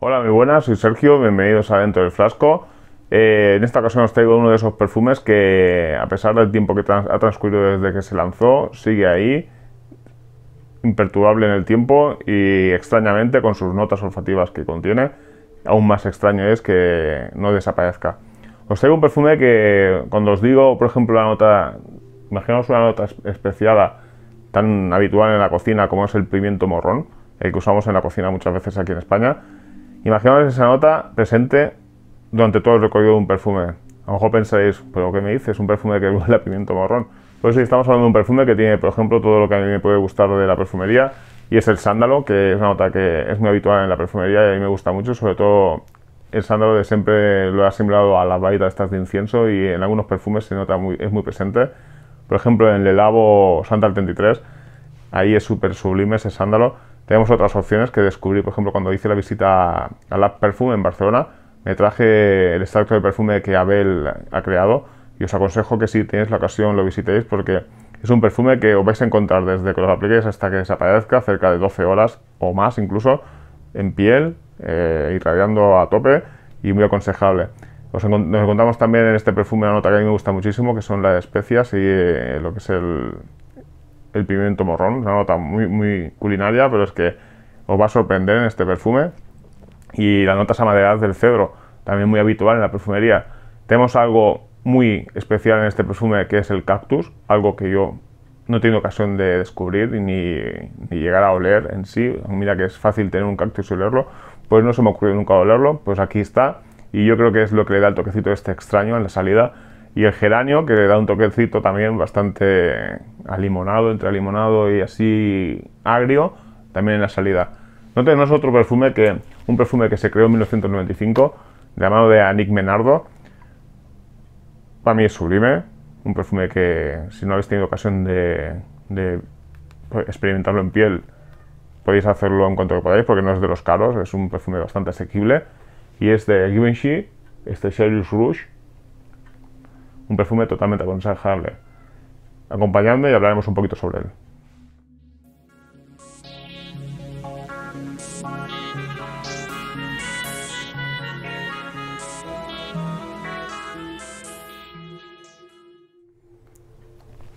Hola, muy buenas, soy Sergio, bienvenidos a Dentro del Flasco. Eh, en esta ocasión os traigo uno de esos perfumes que, a pesar del tiempo que ha transcurrido desde que se lanzó, sigue ahí, imperturbable en el tiempo y extrañamente con sus notas olfativas que contiene, aún más extraño es que no desaparezca. Os traigo un perfume que, cuando os digo, por ejemplo, la nota, imaginaos una nota especial, tan habitual en la cocina como es el pimiento morrón, el que usamos en la cocina muchas veces aquí en España Imaginaos esa nota presente durante todo el recorrido de un perfume. A lo mejor pensáis, ¿pero qué me dices? Un perfume que huele a pimiento marrón. Pues sí, estamos hablando de un perfume que tiene, por ejemplo, todo lo que a mí me puede gustar de la perfumería, y es el sándalo, que es una nota que es muy habitual en la perfumería y a mí me gusta mucho, sobre todo el sándalo de siempre lo he asimilado a las varitas estas de incienso y en algunos perfumes se nota muy, es muy presente. Por ejemplo, en el lavo Santa 33, ahí es súper sublime ese sándalo tenemos otras opciones que descubrí, por ejemplo, cuando hice la visita a la Perfume en Barcelona, me traje el extracto de perfume que Abel ha creado y os aconsejo que si tenéis la ocasión lo visitéis porque es un perfume que os vais a encontrar desde que lo apliquéis hasta que desaparezca, cerca de 12 horas o más incluso, en piel, eh, irradiando a tope y muy aconsejable. nos encontramos también en este perfume una nota que a mí me gusta muchísimo, que son las especias y eh, lo que es el, el pimiento morrón, una nota muy, muy culinaria, pero es que os va a sorprender en este perfume. Y las notas amaderadas del cedro, también muy habitual en la perfumería. Tenemos algo muy especial en este perfume que es el cactus, algo que yo no he tenido ocasión de descubrir ni, ni llegar a oler en sí. Mira que es fácil tener un cactus y olerlo, pues no se me ocurrió nunca olerlo, pues aquí está. Y yo creo que es lo que le da el toquecito este extraño en la salida y el geranio, que le da un toquecito también bastante alimonado, entre alimonado y así agrio, también en la salida. No tenemos otro perfume que un perfume que se creó en 1995, llamado de Annick Menardo. Para mí es sublime, un perfume que si no habéis tenido ocasión de, experimentarlo en piel, podéis hacerlo en cuanto podáis, porque no es de los caros, es un perfume bastante asequible. Y es de Givenchy, este Serious Rouge, un perfume totalmente aconsejable. Acompañadme y hablaremos un poquito sobre él.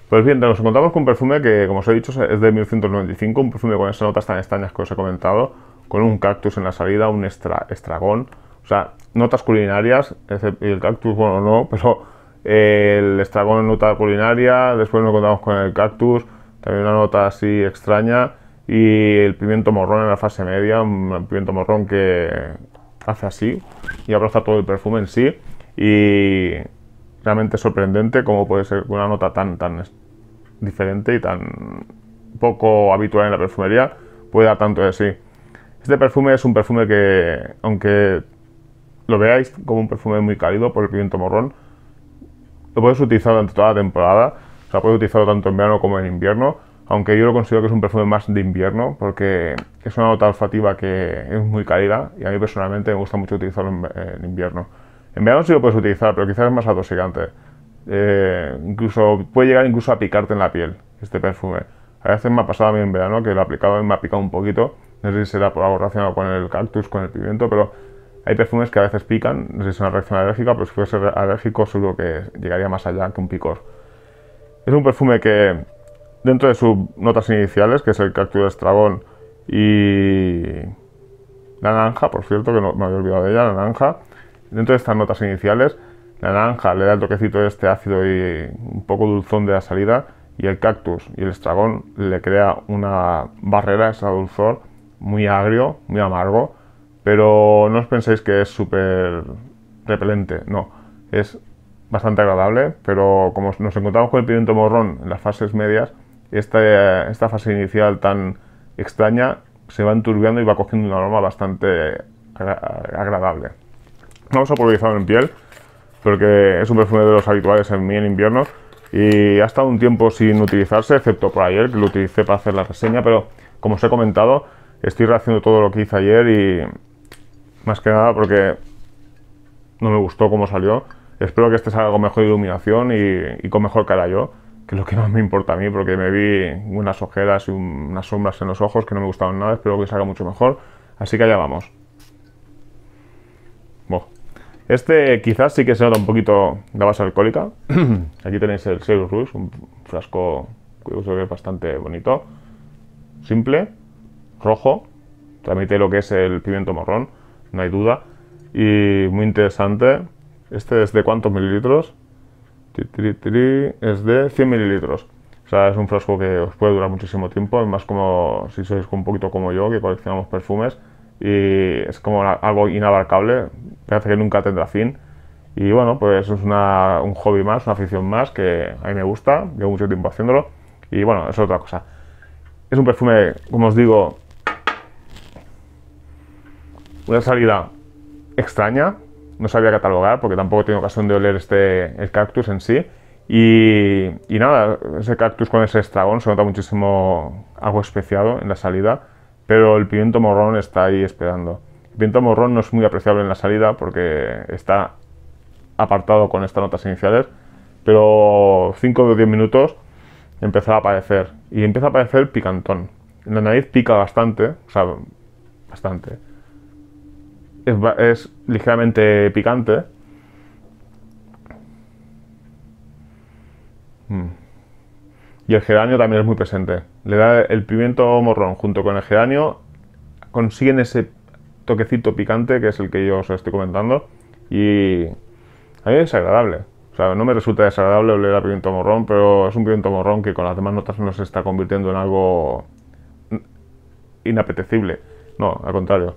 Pues bien, nos encontramos con un perfume que, como os he dicho, es de 1995, un perfume con esas notas tan extrañas que os he comentado, con un cactus en la salida, un estragón, o sea, notas culinarias, el cactus, bueno, no, pero el estragón en nota culinaria, después nos contamos con el cactus, también una nota así extraña, y el pimiento morrón en la fase media, un pimiento morrón que hace así y abraza todo el perfume en sí, y realmente sorprendente cómo puede ser una nota tan, tan diferente y tan poco habitual en la perfumería puede dar tanto de sí. Este perfume es un perfume que, aunque lo veáis como un perfume muy cálido por el pimiento morrón, lo puedes utilizar durante toda la temporada, o sea, puedes utilizarlo tanto en verano como en invierno, aunque yo lo considero que es un perfume más de invierno porque es una nota olfativa que es muy cálida y a mí personalmente me gusta mucho utilizarlo en, invierno. En verano sí lo puedes utilizar, pero quizás es más adosigante, eh, incluso puede llegar incluso a picarte en la piel este perfume. A veces me ha pasado a mí en verano que lo he aplicado y me ha picado un poquito. No sé si será por algo relacionado con el cactus, con el pimiento, pero hay perfumes que a veces pican, no sé si es una reacción alérgica, pero si fuese alérgico seguro que llegaría más allá que un picor. Es un perfume que dentro de sus notas iniciales, que es el cactus de estragón y la naranja, por cierto, que no me había olvidado de ella, la naranja, dentro de estas notas iniciales, la naranja le da el toquecito de este ácido y un poco dulzón de la salida, y el cactus y el estragón le crea una barrera, esa dulzor, muy agrio, muy amargo, pero no os penséis que es súper repelente, no. Es bastante agradable, pero como nos encontramos con el pimiento morrón en las fases medias, esta, esta fase inicial tan extraña se va enturbiando y va cogiendo una aroma bastante agradable agradable. Vamos a pulverizarlo en piel, porque es un perfume de los habituales en mi en invierno y ha estado un tiempo sin utilizarse, excepto por ayer, que lo utilicé para hacer la reseña, pero como os he comentado, estoy rehaciendo todo lo que hice ayer y más que nada porque no me gustó cómo salió. Espero que este salga con mejor iluminación y, con mejor cara yo, que es lo que más me importa a mí, porque me vi unas ojeras y unas sombras en los ojos que no me gustaban nada. Espero que salga mucho mejor. Así que allá vamos. Bueno. Este quizás sí que se nota un poquito la base alcohólica. Aquí tenéis el Serious Rouge, un frasco que uso que es bastante bonito. Simple, rojo, transmite lo que es el pimiento morrón no hay duda. Y muy interesante, este es de cuántos mililitros? Es de 100 mililitros. O sea, es un frasco que os puede durar muchísimo tiempo, es más como si sois un poquito como yo, que coleccionamos perfumes, y es como algo inabarcable, parece que nunca tendrá fin. Y bueno, pues es un hobby más, una afición más que a mí me gusta, llevo mucho tiempo haciéndolo. Y bueno, es otra cosa. Es un perfume, como os digo, una salida extraña, no sabía catalogar porque tampoco tengo ocasión de oler este, el cactus en sí. Y, nada, ese cactus con ese estragón se nota muchísimo algo especiado en la salida, pero el pimiento morrón está ahí esperando. El pimiento morrón no es muy apreciable en la salida porque está apartado con estas notas iniciales, pero 5 o 10 minutos empezará a aparecer. Y empieza a aparecer picantón. En la nariz pica bastante, o sea, bastante es, ligeramente picante. Hmm. Y el geranio también es muy presente. Le da el pimiento morrón junto con el geranio. Consiguen ese toquecito picante que es el que yo os estoy comentando. Y a mí es agradable. O sea, no me resulta desagradable oler a pimiento morrón, pero es un pimiento morrón que con las demás notas no se está convirtiendo en algo inapetecible. No, al contrario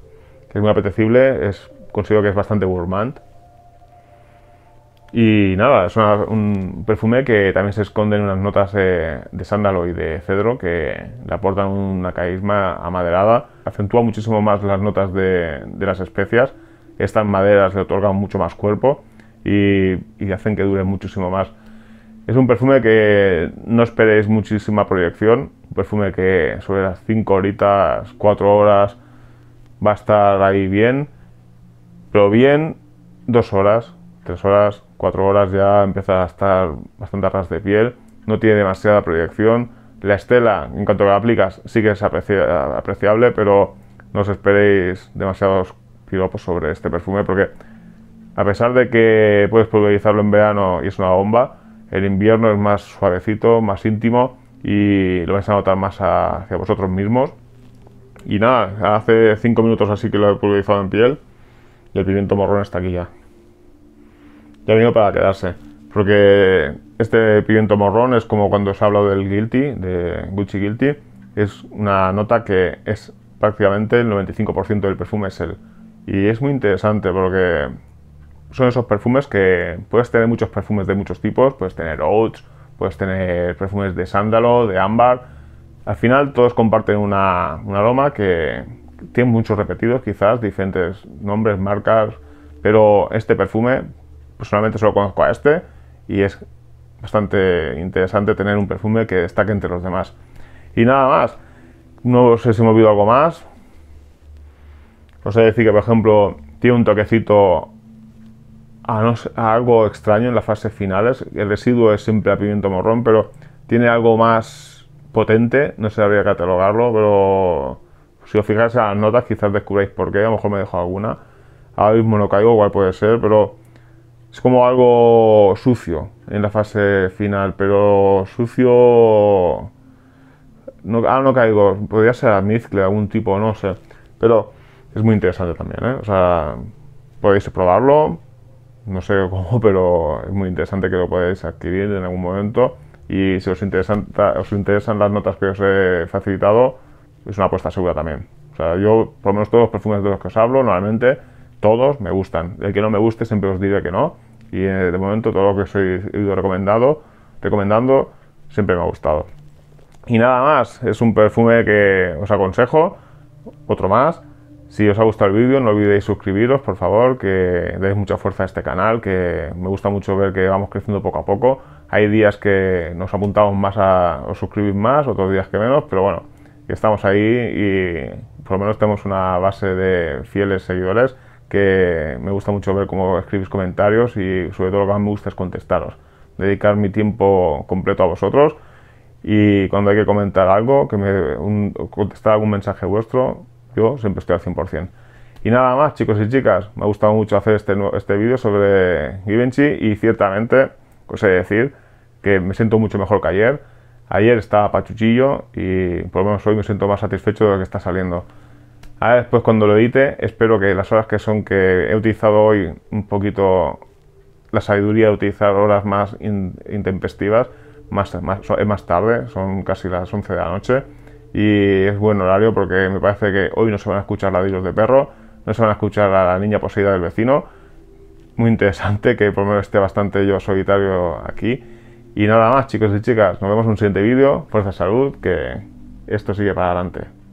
es muy apetecible, es, considero que es bastante gourmand. Y nada, es un perfume que también se esconde en unas notas de, sándalo y de cedro que le aportan una carisma amaderada. Acentúa muchísimo más las notas de, las especias. Estas maderas le otorgan mucho más cuerpo y, y, hacen que dure muchísimo más. Es un perfume que no esperéis muchísima proyección. Un perfume que sobre las 5 horitas, 4 horas, va a estar ahí bien, pero bien dos horas, tres horas, cuatro horas ya empieza a estar bastante ras de piel, no tiene demasiada proyección. La estela, en cuanto la aplicas, sí que es apreciable, pero no os esperéis demasiados filopos sobre este perfume porque a pesar de que puedes pulverizarlo en verano y es una bomba, el invierno es más suavecito, más íntimo y lo vais a notar más hacia vosotros mismos y nada, hace 5 minutos así que lo he pulverizado en piel. Y el pimiento morrón está aquí ya. Ya vino para quedarse. Porque este pimiento morrón es como cuando se ha hablado del Guilty, de Gucci Guilty. Es una nota que es prácticamente el 95% del perfume es él. Y es muy interesante porque son esos perfumes que puedes tener muchos perfumes de muchos tipos. Puedes tener oats, puedes tener perfumes de sándalo, de ámbar al final todos comparten una, un aroma que tiene muchos repetidos, quizás diferentes nombres, marcas, pero este perfume personalmente solo conozco a este y es bastante interesante tener un perfume que destaque entre los demás. Y nada más, no sé si me olvidado algo más. Os voy a decir que, por ejemplo, tiene un toquecito a, algo extraño en las fases finales. El residuo es siempre a pimiento morrón, pero tiene algo más potente, no sabría catalogarlo, pero si os fijáis en las notas quizás descubráis por qué, a lo mejor me dejo alguna. Ahora mismo no caigo, igual puede ser, pero es como algo sucio en la fase final, pero sucio... No, ah, no caigo, podría ser de algún tipo, no sé. Pero es muy interesante también, ¿eh? O sea, podéis probarlo, no sé cómo, pero es muy interesante que lo podáis adquirir en algún momento. Y si os, interesan, os las notas que os he facilitado, es una apuesta segura también. O sea, yo, por lo menos todos los perfumes de los que os hablo, normalmente todos me gustan. El que no me guste siempre os diré que no. Y eh, de momento todo lo que os he ido recomendado, recomendando siempre me ha gustado. Y nada más, es un perfume que os aconsejo, otro más. Si os ha gustado el vídeo, no olvidéis suscribiros, por favor, que deis mucha fuerza a este canal, que me gusta mucho ver que vamos creciendo poco a poco hay días que nos apuntamos más a suscribir más, otros días que menos, pero bueno, estamos ahí y por lo menos tenemos una base de fieles seguidores que me gusta mucho ver cómo escribís comentarios y sobre todo lo que más me gusta es contestaros, dedicar mi tiempo completo a vosotros y cuando hay que comentar algo, que me contestar algún mensaje vuestro, yo siempre estoy al 100%. Y nada más, chicos y chicas, me ha gustado mucho hacer este, este vídeo sobre Givenchy y ciertamente os decir que me siento mucho mejor que ayer. Ayer estaba pachuchillo y por lo menos hoy me siento más satisfecho de lo que está saliendo. Ahora después cuando lo edite, espero que las horas que son que he utilizado hoy, un poquito la sabiduría de utilizar horas más intempestivas, más, más, es eh, más tarde, son casi las 11 de la noche y es buen horario porque me parece que hoy no se van a escuchar ladrillos de perro, no se van a escuchar a la niña poseída del vecino muy interesante que por lo menos esté bastante yo solitario aquí. Y nada más chicos y chicas, nos vemos en un siguiente vídeo, fuerza salud, que esto sigue para adelante.